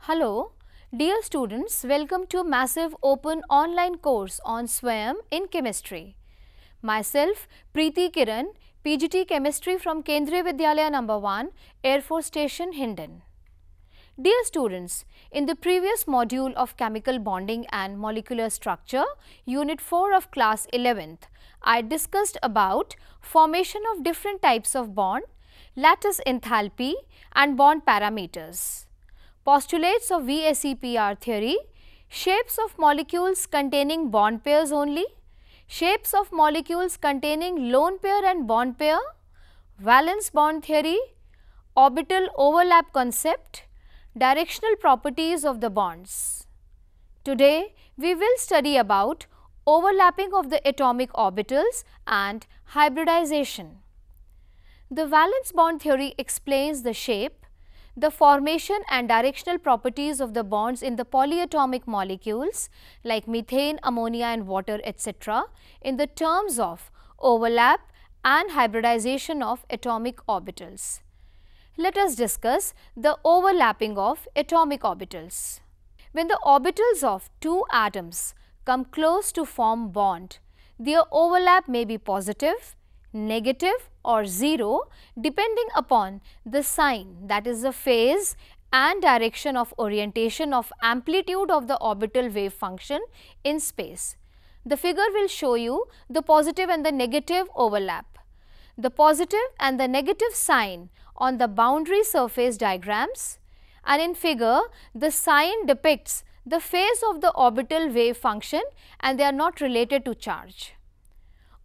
Hello, dear students, welcome to massive open online course on SWAM in chemistry. Myself, Preeti Kiran, PGT Chemistry from Kendriya Vidyalaya number 1, Air Force Station, Hindon. Dear students, in the previous module of Chemical Bonding and Molecular Structure, Unit 4 of Class 11th, I discussed about formation of different types of bond, lattice enthalpy and bond parameters postulates of VSEPR theory, shapes of molecules containing bond pairs only, shapes of molecules containing lone pair and bond pair, valence bond theory, orbital overlap concept, directional properties of the bonds. Today, we will study about overlapping of the atomic orbitals and hybridization. The valence bond theory explains the shape, the formation and directional properties of the bonds in the polyatomic molecules like methane, ammonia and water etc. in the terms of overlap and hybridization of atomic orbitals. Let us discuss the overlapping of atomic orbitals. When the orbitals of two atoms come close to form bond, their overlap may be positive, negative or 0 depending upon the sign that is the phase and direction of orientation of amplitude of the orbital wave function in space. The figure will show you the positive and the negative overlap. The positive and the negative sign on the boundary surface diagrams and in figure the sign depicts the phase of the orbital wave function and they are not related to charge.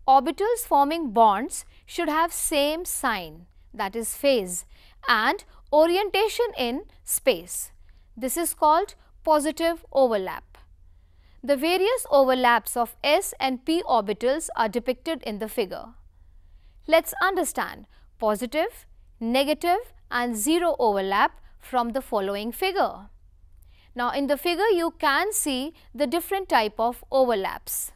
Orbitals forming bonds should have same sign that is phase and orientation in space. This is called positive overlap. The various overlaps of s and p orbitals are depicted in the figure. Let's understand positive, negative and zero overlap from the following figure. Now, in the figure you can see the different type of overlaps.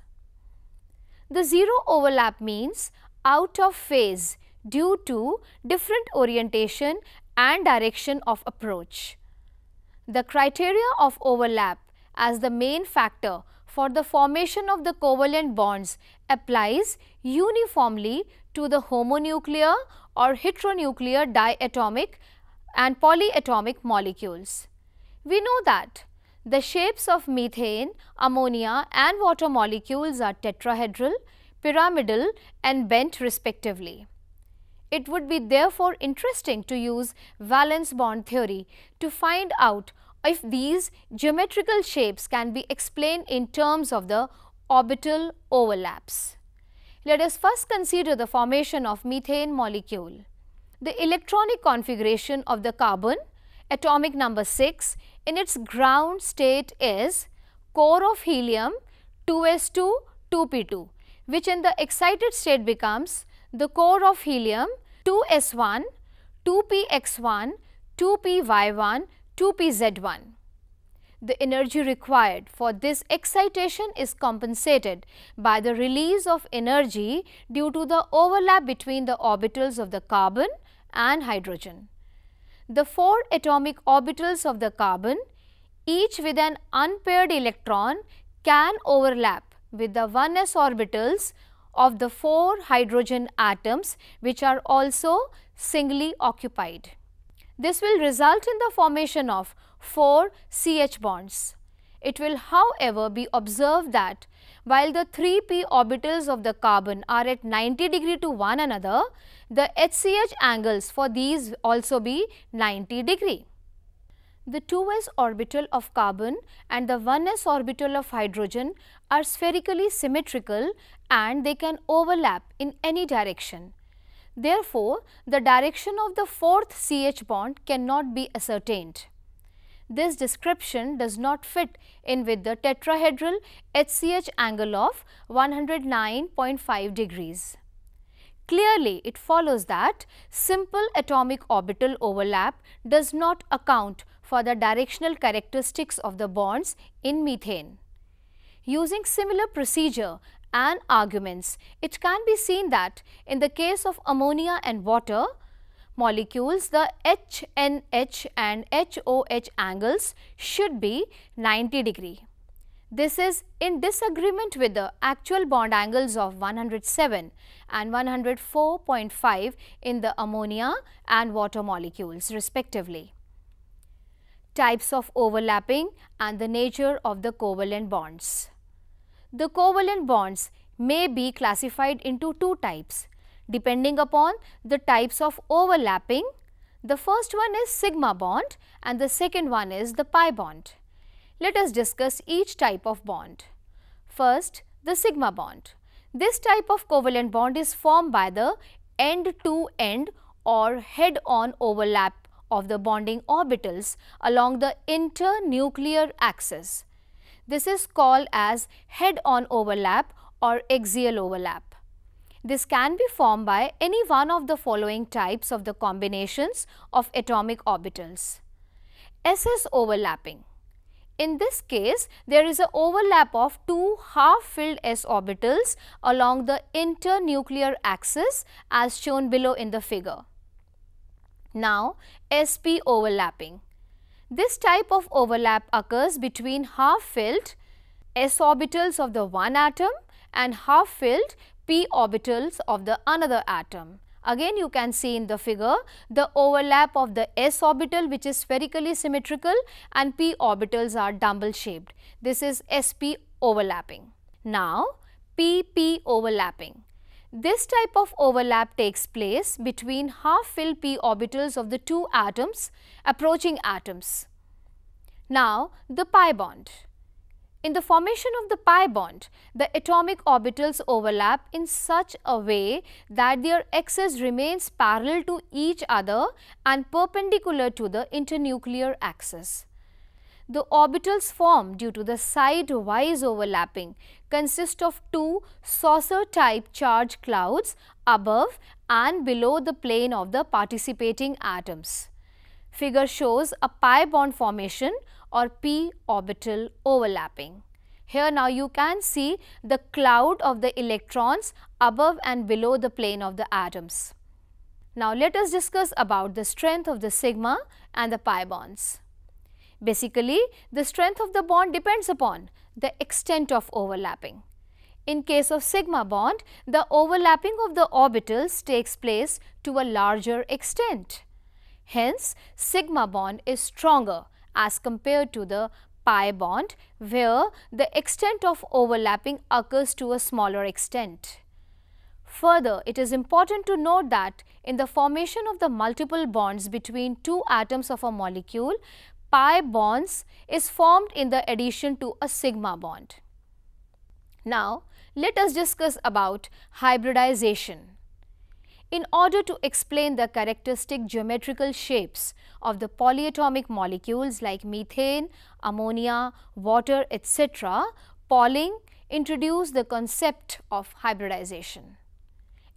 The zero overlap means out of phase due to different orientation and direction of approach. The criteria of overlap as the main factor for the formation of the covalent bonds applies uniformly to the homonuclear or heteronuclear diatomic and polyatomic molecules. We know that the shapes of methane, ammonia and water molecules are tetrahedral pyramidal and bent respectively. It would be therefore interesting to use valence bond theory to find out if these geometrical shapes can be explained in terms of the orbital overlaps. Let us first consider the formation of methane molecule. The electronic configuration of the carbon, atomic number 6, in its ground state is core of helium 2s2 2p2 which in the excited state becomes the core of helium 2s1, 2px1, 2py1, 2pz1. The energy required for this excitation is compensated by the release of energy due to the overlap between the orbitals of the carbon and hydrogen. The four atomic orbitals of the carbon, each with an unpaired electron, can overlap with the 1s orbitals of the four hydrogen atoms which are also singly occupied. This will result in the formation of four CH bonds. It will however be observed that while the 3p orbitals of the carbon are at 90 degree to one another, the HCH angles for these also be 90 degree. The 2s orbital of carbon and the 1s orbital of hydrogen are spherically symmetrical and they can overlap in any direction. Therefore, the direction of the fourth CH bond cannot be ascertained. This description does not fit in with the tetrahedral HCH angle of 109.5 degrees. Clearly, it follows that simple atomic orbital overlap does not account for the directional characteristics of the bonds in methane. Using similar procedure and arguments, it can be seen that in the case of ammonia and water, molecules, the HNH and HOH angles should be 90 degree. This is in disagreement with the actual bond angles of 107 and 104.5 in the ammonia and water molecules respectively types of overlapping and the nature of the covalent bonds. The covalent bonds may be classified into two types depending upon the types of overlapping. The first one is sigma bond and the second one is the pi bond. Let us discuss each type of bond. First, the sigma bond. This type of covalent bond is formed by the end-to-end -end or head-on overlap of the bonding orbitals along the internuclear axis. This is called as head-on overlap or axial overlap. This can be formed by any one of the following types of the combinations of atomic orbitals. SS overlapping. In this case, there is an overlap of two half-filled s orbitals along the internuclear axis as shown below in the figure. Now, sp overlapping. This type of overlap occurs between half-filled s orbitals of the one atom and half-filled p orbitals of the another atom. Again you can see in the figure the overlap of the s orbital which is spherically symmetrical and p orbitals are dumbbell shaped. This is sp overlapping. Now, pp overlapping. This type of overlap takes place between half-filled p orbitals of the two atoms approaching atoms. Now, the pi bond. In the formation of the pi bond, the atomic orbitals overlap in such a way that their axis remains parallel to each other and perpendicular to the internuclear axis. The orbitals formed due to the side-wise overlapping consist of two saucer-type charge clouds above and below the plane of the participating atoms. Figure shows a pi bond formation or p orbital overlapping. Here now you can see the cloud of the electrons above and below the plane of the atoms. Now let us discuss about the strength of the sigma and the pi bonds. Basically, the strength of the bond depends upon the extent of overlapping. In case of sigma bond, the overlapping of the orbitals takes place to a larger extent. Hence, sigma bond is stronger as compared to the pi bond where the extent of overlapping occurs to a smaller extent. Further, it is important to note that in the formation of the multiple bonds between two atoms of a molecule, pi bonds is formed in the addition to a sigma bond. Now, let us discuss about hybridization. In order to explain the characteristic geometrical shapes of the polyatomic molecules like methane, ammonia, water, etc., Pauling introduced the concept of hybridization.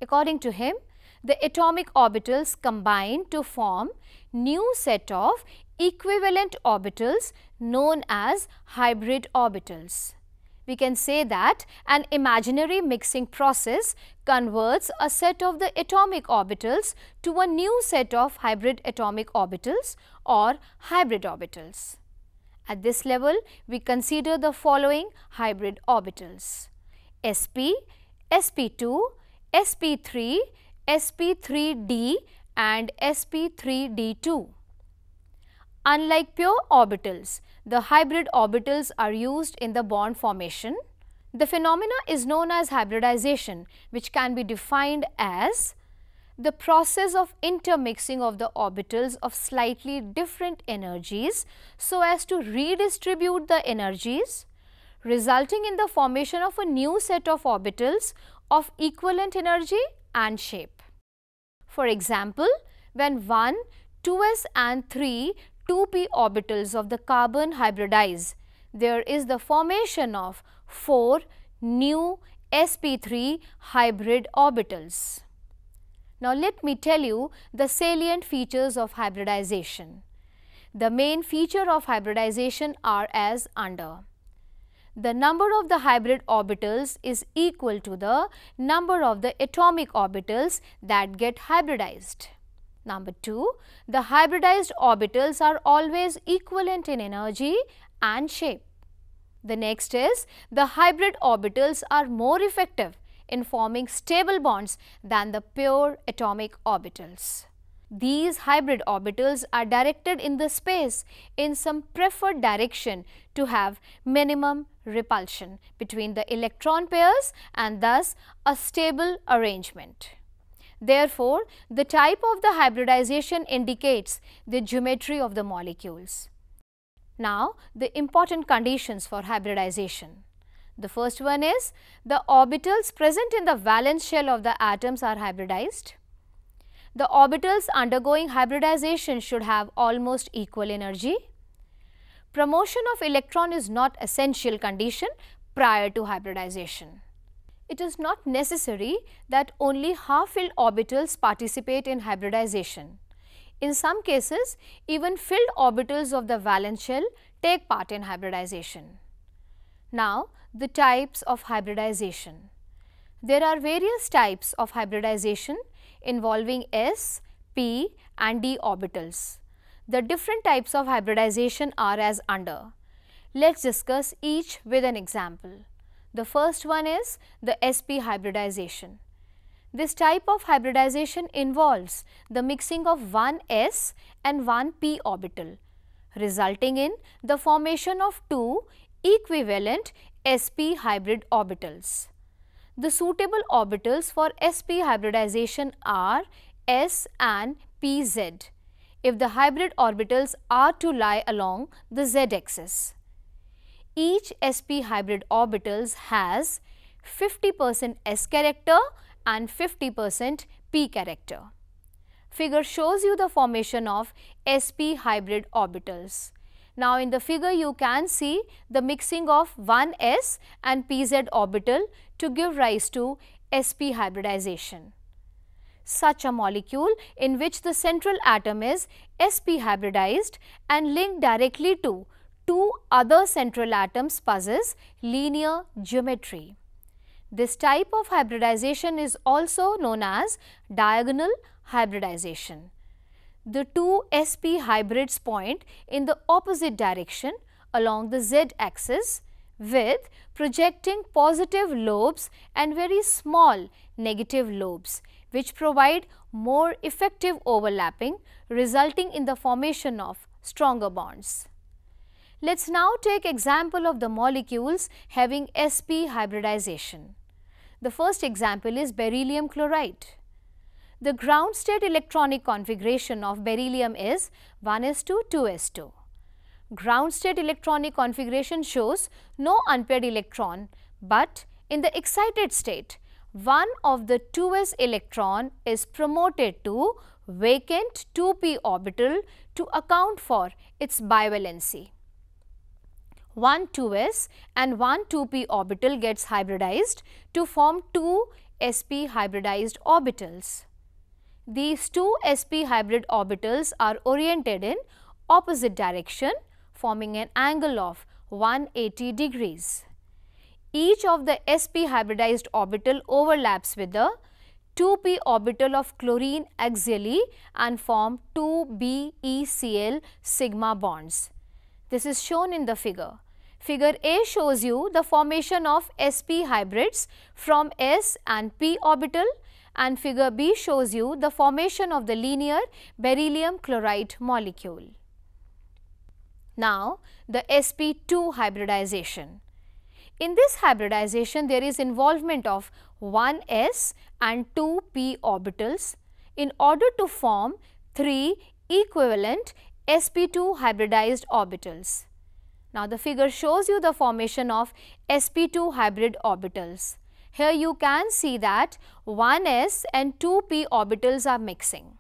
According to him, the atomic orbitals combine to form new set of equivalent orbitals known as hybrid orbitals. We can say that an imaginary mixing process converts a set of the atomic orbitals to a new set of hybrid atomic orbitals or hybrid orbitals. At this level, we consider the following hybrid orbitals sp, sp2, sp3, sp3d and sp3d2. Unlike pure orbitals, the hybrid orbitals are used in the bond formation. The phenomena is known as hybridization which can be defined as the process of intermixing of the orbitals of slightly different energies so as to redistribute the energies resulting in the formation of a new set of orbitals of equivalent energy and shape. For example, when 1, 2s and 3 2p orbitals of the carbon hybridize, there is the formation of 4 new sp3 hybrid orbitals. Now, let me tell you the salient features of hybridization. The main feature of hybridization are as under. The number of the hybrid orbitals is equal to the number of the atomic orbitals that get hybridized. Number 2, the hybridized orbitals are always equivalent in energy and shape. The next is the hybrid orbitals are more effective in forming stable bonds than the pure atomic orbitals. These hybrid orbitals are directed in the space in some preferred direction to have minimum repulsion between the electron pairs and thus a stable arrangement. Therefore, the type of the hybridization indicates the geometry of the molecules. Now, the important conditions for hybridization. The first one is the orbitals present in the valence shell of the atoms are hybridized. The orbitals undergoing hybridization should have almost equal energy. Promotion of electron is not essential condition prior to hybridization it is not necessary that only half-filled orbitals participate in hybridization. In some cases, even filled orbitals of the valence shell take part in hybridization. Now, the types of hybridization. There are various types of hybridization involving s, p and d orbitals. The different types of hybridization are as under. Let us discuss each with an example. The first one is the sp hybridization. This type of hybridization involves the mixing of one s and one p orbital resulting in the formation of two equivalent sp hybrid orbitals. The suitable orbitals for sp hybridization are s and pz if the hybrid orbitals are to lie along the z axis each sp hybrid orbitals has 50% s character and 50% p character. Figure shows you the formation of sp hybrid orbitals. Now, in the figure you can see the mixing of 1s and pz orbital to give rise to sp hybridization. Such a molecule in which the central atom is sp hybridized and linked directly to two other central atoms possess linear geometry. This type of hybridization is also known as diagonal hybridization. The two sp hybrids point in the opposite direction along the z axis with projecting positive lobes and very small negative lobes which provide more effective overlapping resulting in the formation of stronger bonds. Let's now take example of the molecules having sp hybridization. The first example is beryllium chloride. The ground state electronic configuration of beryllium is 1s2, 2s2. Ground state electronic configuration shows no unpaired electron, but in the excited state, one of the 2s electron is promoted to vacant 2p orbital to account for its bivalency one 2s and one 2p orbital gets hybridized to form two sp hybridized orbitals. These two sp hybrid orbitals are oriented in opposite direction forming an angle of 180 degrees. Each of the sp hybridized orbital overlaps with the 2p orbital of chlorine axially and form 2BeCl sigma bonds. This is shown in the figure. Figure A shows you the formation of sp hybrids from s and p orbital and figure B shows you the formation of the linear beryllium chloride molecule. Now, the sp2 hybridization. In this hybridization, there is involvement of 1s and 2p orbitals in order to form 3 equivalent sp2 hybridized orbitals. Now the figure shows you the formation of sp2 hybrid orbitals. Here you can see that 1s and 2p orbitals are mixing.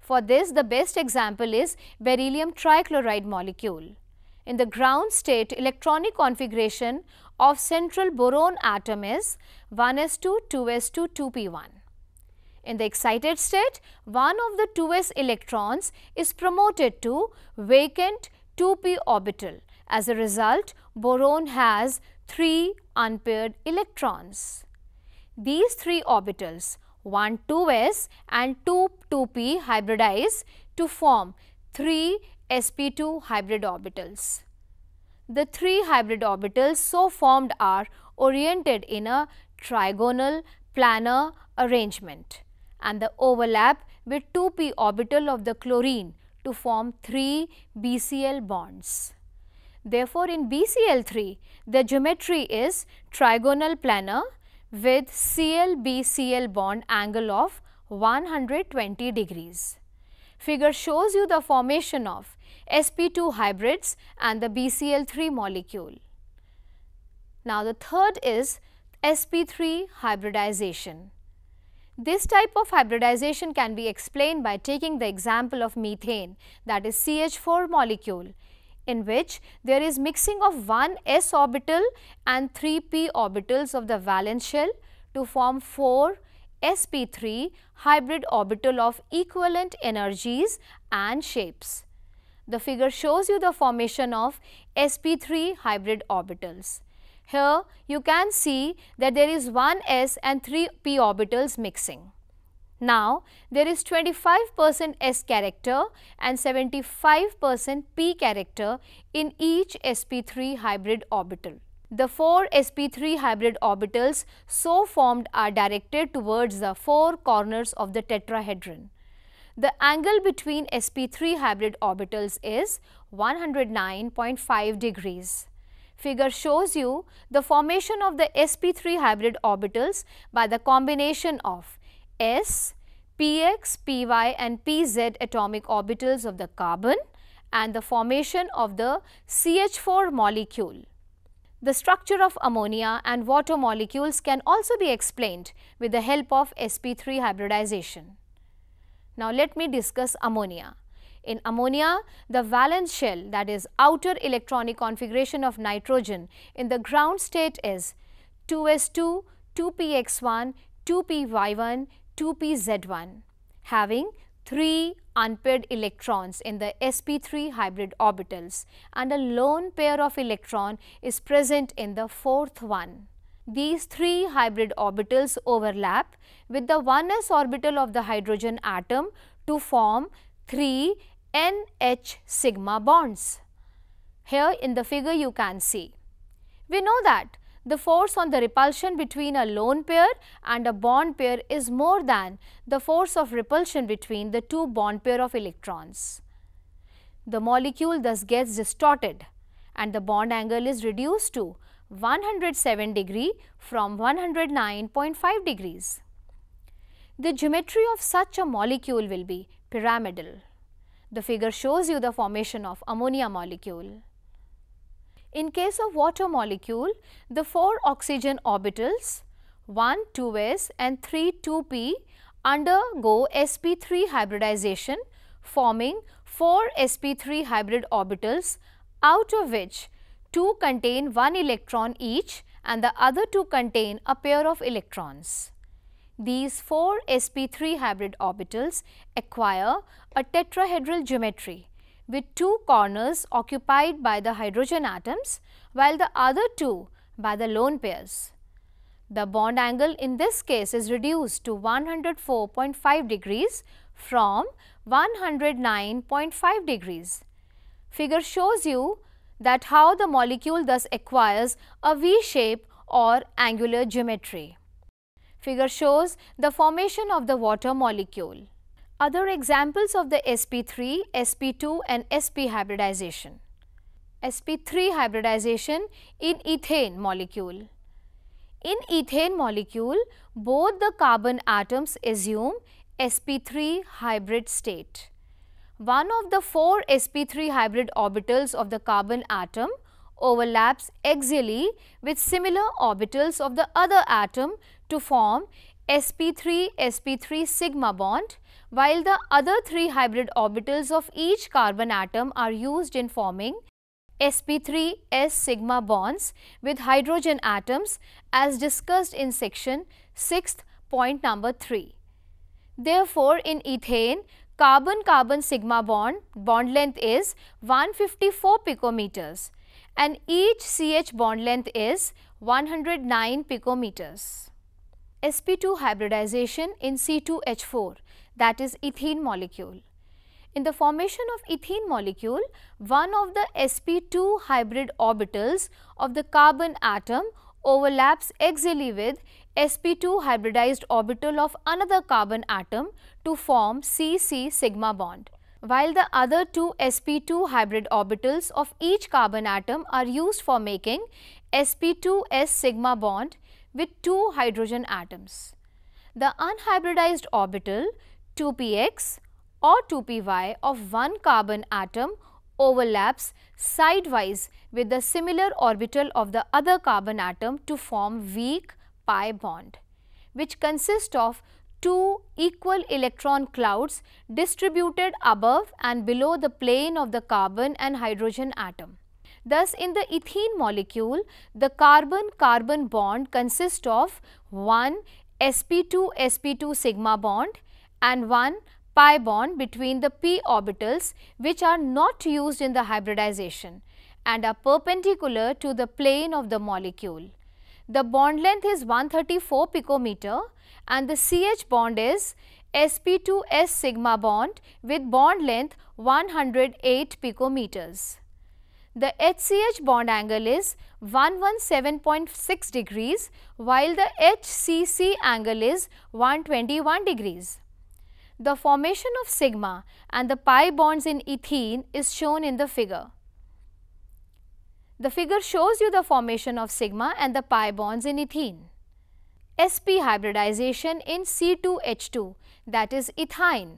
For this the best example is beryllium trichloride molecule. In the ground state electronic configuration of central boron atom is 1s2, 2s2, 2p1. In the excited state, one of the 2s electrons is promoted to vacant 2p orbital as a result, boron has three unpaired electrons. These three orbitals 1 2s and 2 2p hybridize to form 3 sp2 hybrid orbitals. The three hybrid orbitals so formed are oriented in a trigonal planar arrangement and the overlap with 2p orbital of the chlorine to form 3 BCl bonds. Therefore, in BCl3, the geometry is trigonal planar with CL-BCL bond angle of 120 degrees. Figure shows you the formation of sp2 hybrids and the BCl3 molecule. Now, the third is sp3 hybridization. This type of hybridization can be explained by taking the example of methane that is CH4 molecule in which there is mixing of one s orbital and three p orbitals of the valence shell to form four sp3 hybrid orbital of equivalent energies and shapes. The figure shows you the formation of sp3 hybrid orbitals. Here you can see that there is one s and three p orbitals mixing. Now, there is 25% S character and 75% P character in each sp3 hybrid orbital. The four sp3 hybrid orbitals so formed are directed towards the four corners of the tetrahedron. The angle between sp3 hybrid orbitals is 109.5 degrees. Figure shows you the formation of the sp3 hybrid orbitals by the combination of s, px, py and pz atomic orbitals of the carbon and the formation of the CH4 molecule. The structure of ammonia and water molecules can also be explained with the help of sp3 hybridization. Now let me discuss ammonia. In ammonia, the valence shell that is outer electronic configuration of nitrogen in the ground state is 2s2, 2px1, 2py1, 2pz1 having three unpaired electrons in the sp3 hybrid orbitals and a lone pair of electron is present in the fourth one. These three hybrid orbitals overlap with the 1s orbital of the hydrogen atom to form three NH sigma bonds. Here in the figure you can see. We know that the force on the repulsion between a lone pair and a bond pair is more than the force of repulsion between the two bond pair of electrons. The molecule thus gets distorted and the bond angle is reduced to 107 degree from 109.5 degrees. The geometry of such a molecule will be pyramidal. The figure shows you the formation of ammonia molecule. In case of water molecule, the four oxygen orbitals 1, 2s and 3, 2p undergo sp3 hybridization forming 4 sp3 hybrid orbitals out of which 2 contain 1 electron each and the other 2 contain a pair of electrons. These 4 sp3 hybrid orbitals acquire a tetrahedral geometry with two corners occupied by the hydrogen atoms while the other two by the lone pairs. The bond angle in this case is reduced to 104.5 degrees from 109.5 degrees. Figure shows you that how the molecule thus acquires a V shape or angular geometry. Figure shows the formation of the water molecule. Other examples of the sp3, sp2 and sp hybridization. sp3 hybridization in ethane molecule. In ethane molecule, both the carbon atoms assume sp3 hybrid state. One of the four sp3 hybrid orbitals of the carbon atom overlaps axially with similar orbitals of the other atom to form sp3 sp3 sigma bond while the other three hybrid orbitals of each carbon atom are used in forming sp3 s sigma bonds with hydrogen atoms as discussed in section 6th point number 3. Therefore, in ethane, carbon-carbon sigma bond, bond length is 154 picometers and each CH bond length is 109 picometers. sp2 hybridization in C2H4 that is ethene molecule. In the formation of ethene molecule, one of the sp2 hybrid orbitals of the carbon atom overlaps axially with sp2 hybridized orbital of another carbon atom to form cc sigma bond while the other two sp2 hybrid orbitals of each carbon atom are used for making sp2s sigma bond with two hydrogen atoms. The unhybridized orbital 2px or 2py of one carbon atom overlaps sidewise with the similar orbital of the other carbon atom to form weak pi bond, which consists of two equal electron clouds distributed above and below the plane of the carbon and hydrogen atom. Thus, in the ethene molecule, the carbon-carbon bond consists of one sp2-sp2 sigma bond and one pi bond between the p orbitals which are not used in the hybridization and are perpendicular to the plane of the molecule. The bond length is 134 picometer and the CH bond is sp2s sigma bond with bond length 108 picometers. The HCH bond angle is 117.6 degrees while the HCC angle is 121 degrees. The formation of sigma and the pi bonds in ethene is shown in the figure. The figure shows you the formation of sigma and the pi bonds in ethene. sp hybridization in C2H2 that is ethine.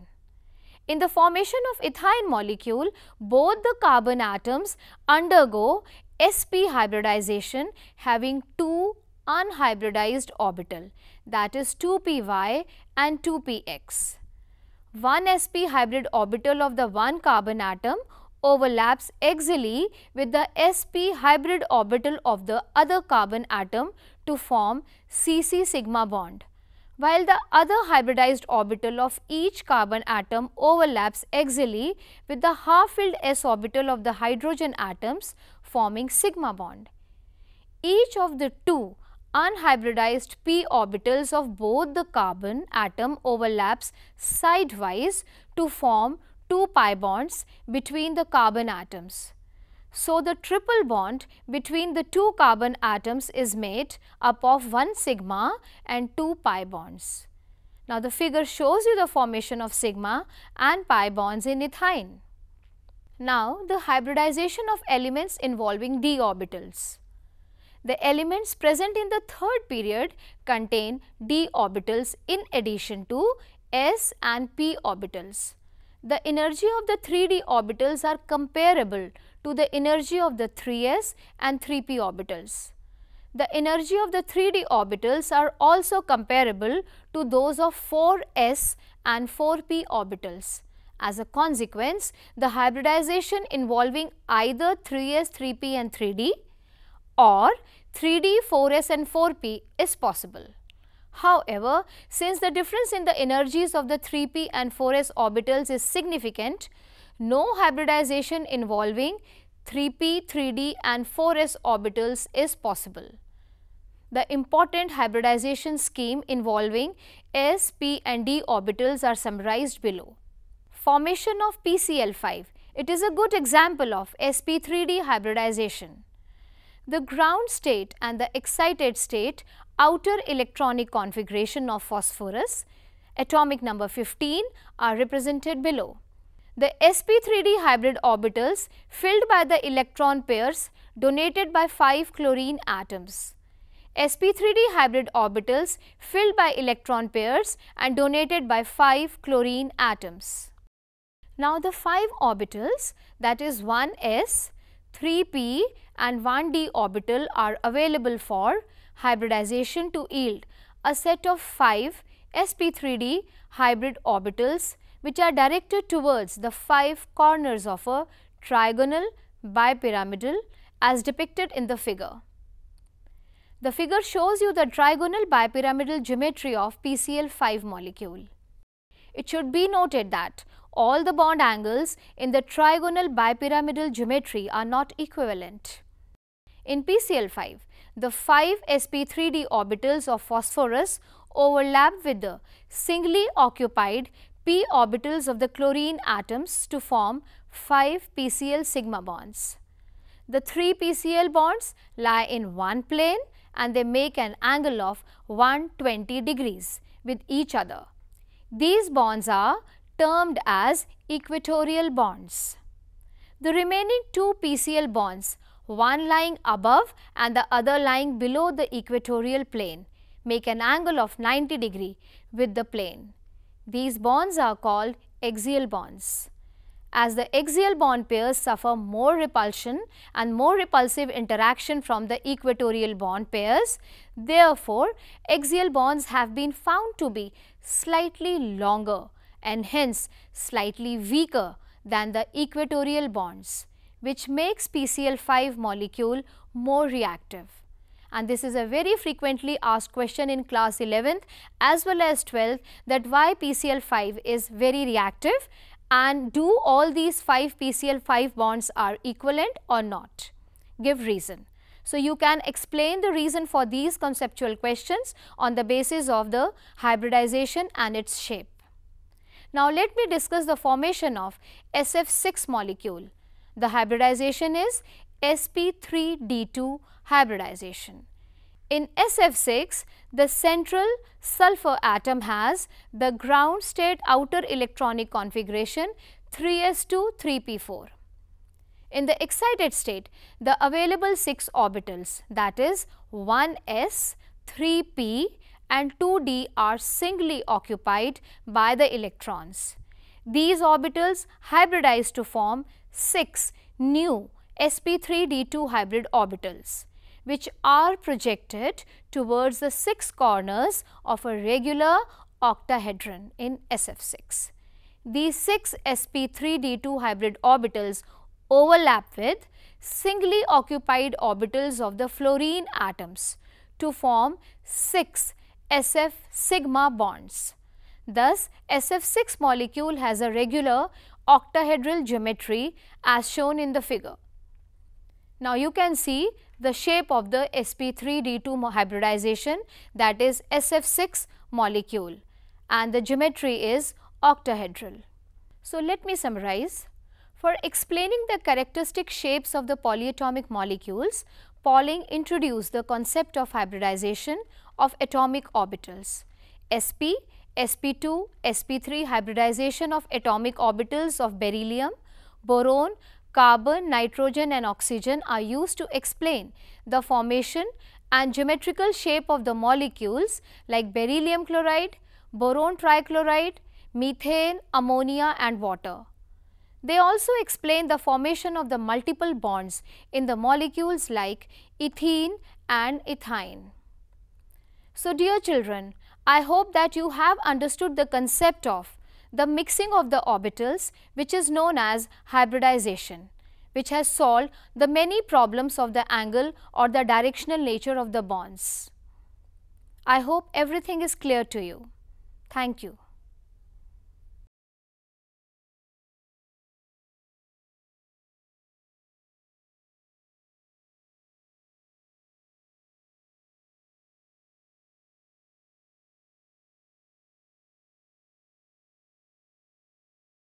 In the formation of ethine molecule, both the carbon atoms undergo sp hybridization having two unhybridized orbital that is 2py and 2px. 1 sp hybrid orbital of the 1 carbon atom overlaps axially with the sp hybrid orbital of the other carbon atom to form cc sigma bond while the other hybridized orbital of each carbon atom overlaps axially with the half-filled s orbital of the hydrogen atoms forming sigma bond. Each of the two unhybridized p orbitals of both the carbon atom overlaps sidewise to form two pi bonds between the carbon atoms. So, the triple bond between the two carbon atoms is made up of 1 sigma and 2 pi bonds. Now, the figure shows you the formation of sigma and pi bonds in ethyne. Now, the hybridization of elements involving d orbitals. The elements present in the third period contain d orbitals in addition to s and p orbitals. The energy of the 3d orbitals are comparable to the energy of the 3s and 3p orbitals. The energy of the 3d orbitals are also comparable to those of 4s and 4p orbitals. As a consequence, the hybridization involving either 3s, 3p and 3d or 3D, 4S and 4P is possible. However, since the difference in the energies of the 3p and 4s orbitals is significant, no hybridization involving 3p, 3d and 4s orbitals is possible. The important hybridization scheme involving s, p and d orbitals are summarized below. Formation of PCl5, it is a good example of sp3d hybridization. The ground state and the excited state outer electronic configuration of phosphorus, atomic number 15 are represented below. The sp3d hybrid orbitals filled by the electron pairs donated by 5 chlorine atoms. sp3d hybrid orbitals filled by electron pairs and donated by 5 chlorine atoms. Now the 5 orbitals that is 1s, 3p and 1d orbital are available for hybridization to yield a set of 5 sp3d hybrid orbitals which are directed towards the 5 corners of a trigonal bipyramidal as depicted in the figure. The figure shows you the trigonal bipyramidal geometry of PCL5 molecule. It should be noted that all the bond angles in the trigonal bipyramidal geometry are not equivalent. In PCL5, the 5 sp3d orbitals of phosphorus overlap with the singly occupied p orbitals of the chlorine atoms to form 5 PCl sigma bonds. The 3 PCl bonds lie in one plane and they make an angle of 120 degrees with each other. These bonds are termed as equatorial bonds. The remaining two PCL bonds, one lying above and the other lying below the equatorial plane, make an angle of 90 degree with the plane. These bonds are called axial bonds. As the axial bond pairs suffer more repulsion and more repulsive interaction from the equatorial bond pairs, therefore, axial bonds have been found to be slightly longer and hence slightly weaker than the equatorial bonds which makes PCl5 molecule more reactive. And this is a very frequently asked question in class 11th as well as 12th that why PCl5 is very reactive and do all these 5 PCl5 bonds are equivalent or not? Give reason. So, you can explain the reason for these conceptual questions on the basis of the hybridization and its shape. Now let me discuss the formation of SF6 molecule. The hybridization is sp3d2 hybridization. In SF6, the central sulfur atom has the ground state outer electronic configuration 3s2 3p4. In the excited state, the available 6 orbitals that is 1s, 3p, and 2d are singly occupied by the electrons. These orbitals hybridize to form 6 new sp3d2 hybrid orbitals which are projected towards the six corners of a regular octahedron in SF6. These six sp3d2 hybrid orbitals overlap with singly occupied orbitals of the fluorine atoms to form six SF sigma bonds. Thus, SF6 molecule has a regular octahedral geometry as shown in the figure. Now, you can see the shape of the sp3d2 hybridization that is SF6 molecule and the geometry is octahedral. So, let me summarize. For explaining the characteristic shapes of the polyatomic molecules, Pauling introduced the concept of hybridization of atomic orbitals. sp, sp2, sp3 hybridization of atomic orbitals of beryllium, boron, carbon, nitrogen and oxygen are used to explain the formation and geometrical shape of the molecules like beryllium chloride, boron trichloride, methane, ammonia and water. They also explain the formation of the multiple bonds in the molecules like ethene and ethine. So dear children, I hope that you have understood the concept of the mixing of the orbitals which is known as hybridization which has solved the many problems of the angle or the directional nature of the bonds. I hope everything is clear to you. Thank you.